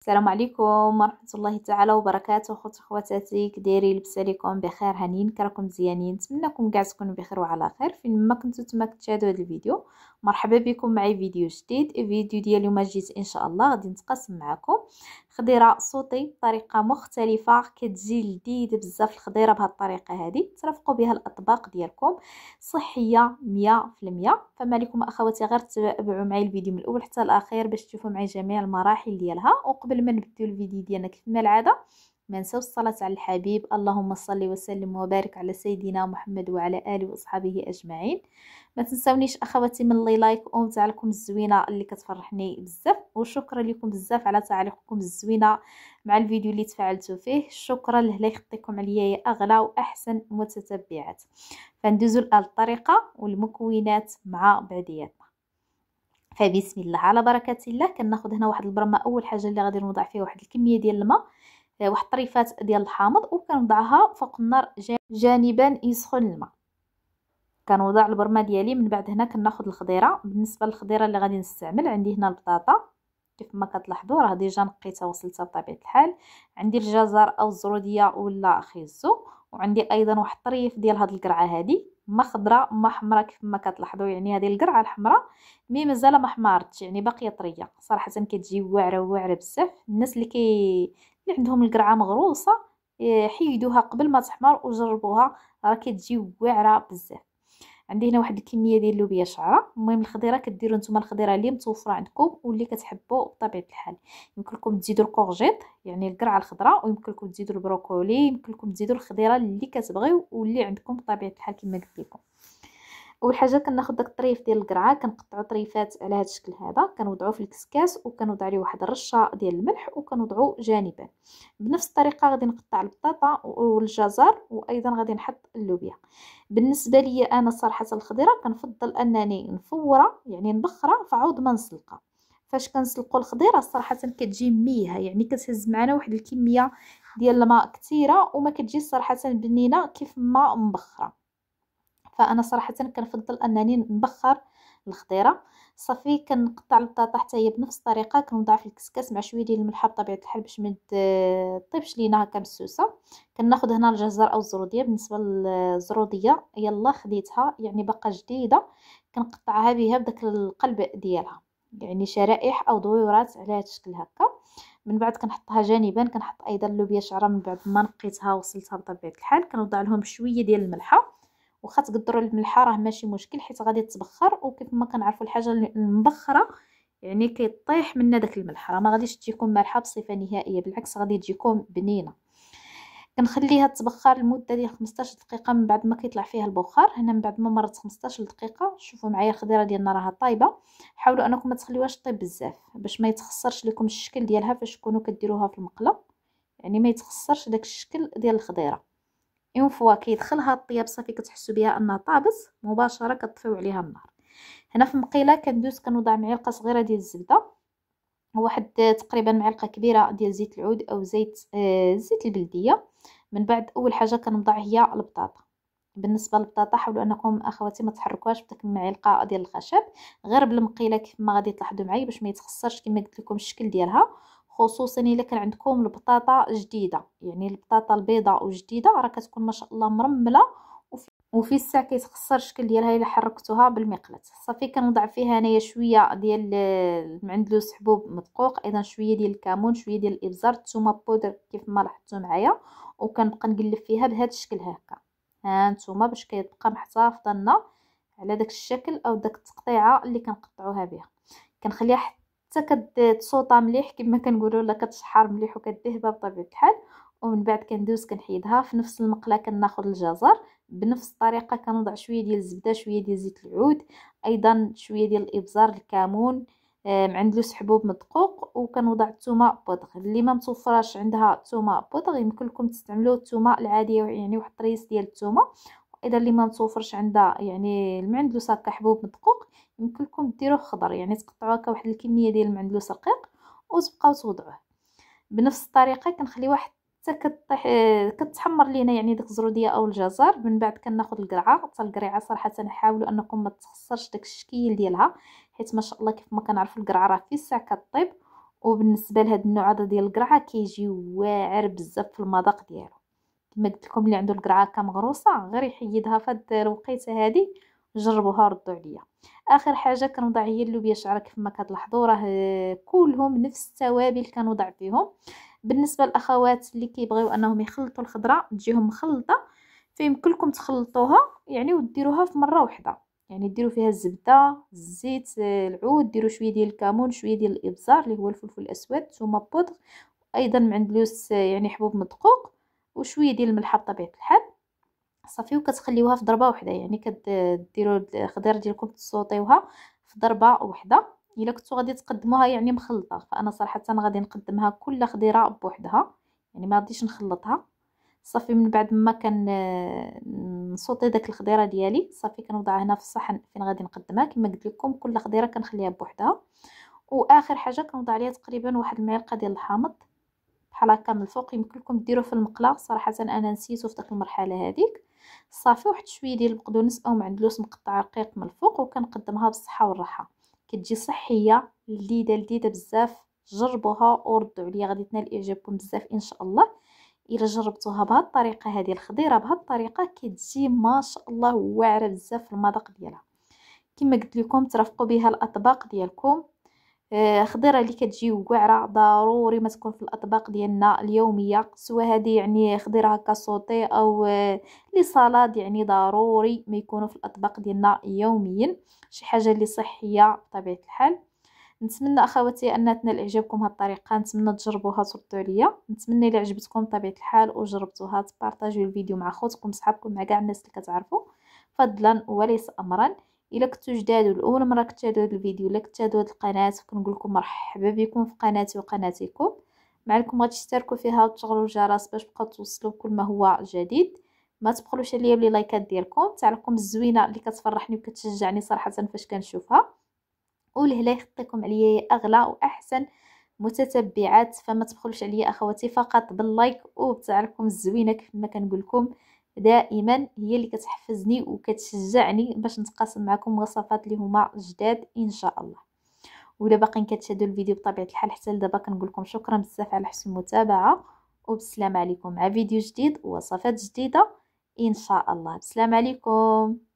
السلام عليكم ورحمة الله تعالى وبركاته خوت خواتاتي كديري لبس عليكم بخير هانيين كراكم مزيانين نتمنىكم كاع تكونوا بخير وعلى خير فين ما كنتو تما كتشاهدوا هذا الفيديو مرحبا بكم معي فيديو جديد الفيديو ديال اليوم جيت ان شاء الله غادي نتقاسم معكم خضيره صوتي بطريقه مختلفه كتجي لذيذه بزاف الخضيره بهذه الطريقه هذه ترافقوا بها الاطباق ديالكم صحيه المية فما لكم اخواتي غير تتابعوا معايا الفيديو من الاول حتى الاخير باش تشوفوا معايا جميع المراحل ديالها وقبل ما نبداو الفيديو ديالنا كيف العاده ما الصلاة على الحبيب اللهم صل وسلم وبارك على سيدنا محمد وعلى آله وأصحابه أجمعين ما تنسونيش أخواتي من لي لايك ومتاعكم الزوينة اللي كتفرحني بزاف وشكرا لكم بزاف على تعليقكم الزوينة مع الفيديو اللي تفعلتوا فيه شكرا لهلا يخطيكم عليا يا أغلى وأحسن متتبعات فندوزوا الطريقة والمكونات مع بعدياتنا فبسم الله على بركة الله كناخد هنا واحد البرمة أول حاجة اللي غادي نوضع فيها واحد الكمية ديال الماء واحد الطريفات ديال الحامض وكنوضعها فوق النار جانبا يسخن الماء كنوضع البرمه ديالي من بعد هنا كناخذ الخضيره بالنسبه للخضيره اللي غادي نستعمل عندي هنا البطاطا كيف ما كتلاحظوا راه ديجا نقيتها وصلتها بطبيعه الحال عندي الجزر او الزروديه ولا خيزو وعندي ايضا واحد الطريف ديال هاد القرعه هادي ما خضراء ما حمراء كيف ما كتلاحظوا يعني هذه القرعه الحمراء مي مازال ما حمارتش يعني باقيه طريه صراحه كتجي واعره واعره بزاف الناس اللي كي اللي عندهم القرعه مغروسه إيه، حيدوها قبل ما تحمر وجربوها راه كتجي واعره بزاف عندي هنا واحد الكميه ديال اللوبيا شعره المهم الخضيره كديروا نتوما الخضيره اللي متوفره عندكم واللي كتحبوا بطبيعه الحال يمكن لكم تزيدوا الكورجيت يعني القرعه الخضراء ويمكن لكم تزيدوا البروكولي يمكن لكم تزيدوا الخضيره اللي كتبغيو واللي عندكم بطبيعه الحال كما قلت لكم اول حاجه كناخذ داك الطريف ديال القرعه كنقطعو طريفات على هذا الشكل هذا كنوضعو في الكسكاس وكنوضع عليه واحد الرشه ديال الملح وكنوضعو جانبا بنفس الطريقه غادي نقطع البطاطا والجزر وايضا غادي نحط اللوبيا بالنسبه ليا انا صراحه الخضيره كنفضل انني نفوره يعني نبخره فعود ما نسلقها فاش كنسلقوا الخضيره صراحه كتجي ميه يعني كتهز معنا واحد الكميه ديال الماء كثيره وما كتجي صراحه بنينه كيف ما مبخره فانا صراحه كنفضل انني نبخر الخضيره صافي كنقطع البطاطا حتى هي بنفس الطريقه كنوضعها في الكسكاس مع شويه ديال الملحه بطبيعه الحال باش ما طيبش لينا هكا مسوسه كناخذ هنا الجزر او الزروديه بالنسبه للزروديه يلا خديتها يعني باقا جديده كنقطعها بها بداك القلب ديالها يعني شرائح او دويرات على هذا الشكل هكا من بعد كنحطها جانبا كنحط ايضا اللوبيا شعره من بعد ما نقيتها وصلتها بطبيعه الحال كنوضع لهم شويه ديال الملحه واخا تقدروا الملحه راه ماشي مشكل حيت غادي تبخر وكيف ما كنعرفوا الحاجه المبخره يعني كيطيح منها داك الملح راه ما غاديش تجيكم مالحه بصفه نهائيه بالعكس غادي تجيكم بنينه كنخليها تبخر لمده ديال 15 دقيقه من بعد ما كيطلع فيها البخار هنا من بعد ما مرت 15 دقيقه شوفوا معايا الخضيره ديالنا راها طايبه حاولوا انكم ما تخليوهاش طيب بزاف باش ما يتخسرش لكم الشكل ديالها فاش تكونوا كديروها في المقله يعني ما يتخسرش داك الشكل ديال الخضيره اون فوا كيدخلها الطياب صافي كتحسوا بها انها طابت مباشره كطفيو عليها النار هنا في المقيله كندوز كنوضع معلقه صغيره ديال الزبده واحد تقريبا معلقه كبيره ديال زيت العود او زيت آه زيت البلديه من بعد اول حاجه كنوضع هي البطاطا بالنسبه للبطاطا حاولوا انكم اخواتي ما تحركوهاش بداك المعلقه ديال الخشب غير بالمقيله كما غادي تلاحظوا معايا باش ما يتخسرش كما قلت لكم الشكل ديالها خصوصا الا كان عندكم البطاطا جديده يعني البطاطا البيضاء وجديده راه كتكون ما شاء الله مرمله وفي الساع كيتخسر الشكل ديالها الا حركتوها بالمقلاه صافي كنوضع فيها انايا شويه ديال المعندلوس حبوب مدقوق ايضا شويه ديال الكمون شويه ديال الابزار الثومه بودر كيف ما لاحظتوا معايا وكنبقى نقلب فيها بهذا الشكل هكا ها نتوما باش كيبقى محتفظه لنا على داك الشكل او داك التقطيعه اللي كنقطعوها بها كنخليها حتى حتى كتصوطا مليح كما كنقولوا لا كتشحر مليح وكدهبها بطبيعه الحال ومن بعد كندوز كنحيدها في نفس المقله كناخذ الجزر بنفس الطريقه كنوضع شويه ديال الزبده شويه ديال زيت العود ايضا شويه ديال الابزار الكمون معندلوس حبوب مدقوق وكنوضع الثومه بودغ اللي ما متوفراش عندها الثومه بودغ يمكن لكم تستعملوا الثومه العاديه يعني واحد الطريس ديال الثومه اذا اللي ما متوفرش عندها يعني المعندلوس هكا حبوب مدقوق يمكن لكم ديروه خضر يعني تقطعوا هكا واحد الكميه ديال المعندلوس رقيق وتبقاو توضعوه بنفس الطريقه كنخليوه حتى كطيح كتحمر لينا يعني ديك الزروديه او الجزر من بعد كناخذ القرعه حتى القرعه صراحه نحاولوا انكم ما تخسرش داك الشكل ديالها حيت ما شاء الله كيف ما كنعرفوا القرعه راه في الساعه كطيب وبالنسبه لهاد النوع هذا ديال القرعه كيجي واعر بزاف في المذاق ديالو كما لكم اللي عنده القرعه مغروسه غير يحيدها في هاد الوقيته هذه جربوها ردوا عليا اخر حاجه كنوضع هي اللوبيا شعره كيف ما كتلاحظوا راه كلهم نفس التوابل كنوضع فيهم بالنسبه للاخوات اللي كيبغيو انهم يخلطوا الخضره تجيهم مخلطه فيمكن لكم تخلطوها يعني وديروها في مره واحده يعني ديروا فيها الزبده الزيت العود ديروا شويه ديال الكمون شويه ديال الابزار اللي هو الفلفل الاسود ثم بودر ايضا معندلوس يعني حبوب مدقوق وشويه ديال الملح بطبيعه الحال صافي وكتخليوها في ضربه وحده يعني كديروا الخضيره ديالكم تسوطيوها في ضربه وحده الا كنتو غادي تقدموها يعني مخلطه فانا صراحه غادي نقدمها كل خضيره بوحدها يعني ما غاديش نخلطها صافي من بعد ما كان نسوطي داك الخضيره ديالي صافي كنوضعها هنا في الصحن فين غادي نقدمها كما قلت لكم كل خضيره كنخليها بوحدها واخر حاجه كنوضع عليها تقريبا واحد المعلقه ديال الحامض بحال هكا من الفوق يمكن لكم ديروه في المقله صراحه انا نسيتو في ديك المرحله هذيك صافي واحد شويه ديال البقدونس او معدلوس مقطع رقيق من الفوق وكنقدمها بالصحه والراحه كتجي صحيه لذيذه لذيذه بزاف جربوها وردوا عليا غادي تنال اعجابكم بزاف ان شاء الله الا جربتوها بهاد الطريقه هذه الخضيره بهاد الطريقه كتجي ما شاء الله واعره بزاف في المذاق ديالها كما قلت لكم ترافقوا بها الاطباق ديالكم آه، خضيره اللي كتجي واعره ضروري ما تكون في الاطباق ديالنا اليوميه سواء هذه يعني خضيره هكا صوتي او آه، لي صلاد يعني ضروري ما يكونوا في الاطباق ديالنا يوميا شي حاجه اللي صحيه بطبيعه الحال نتمنى اخواتي ان تنال اعجابكم هذه الطريقه نتمنى تجربوها تردوا عليا نتمنى الى عجبتكم بطبيعه الحال وجربتوها تبارطاجيو الفيديو مع خوتكم صحابكم مع كاع الناس اللي كتعرفوا فضلا وليس امرا الا كنتو جداد والاول مره كتشاهدوا هذا الفيديو الا كتشاهدوا هذه القناه فكنقول لكم مرحبا بكم في قناتي وقناتكم معلكم غتشتركوا فيها وتشغلوا الجرس باش تبقاو توصلوا بكل ما هو جديد ما تبخلوش عليا بلي لايكات ديالكم تاعكم الزوينه اللي كتفرحني وكتشجعني صراحه فاش كنشوفها والهلا يخطيكم عليا يا اغلى واحسن متتبعات فما تبخلوش عليا اخواتي فقط باللايك وبتاعكم الزوينه كيف ما كنقول لكم دائما هي اللي كتحفزني وكتشجعني باش نتقاسم معكم وصفات اللي هما جداد ان شاء الله ولا باقيين كتشاهدوا الفيديو بطبيعه الحال حتى لدابا كنقول لكم شكرا بزاف على حسن المتابعه وبالسلامه عليكم مع فيديو جديد ووصفات جديده ان شاء الله بسلام عليكم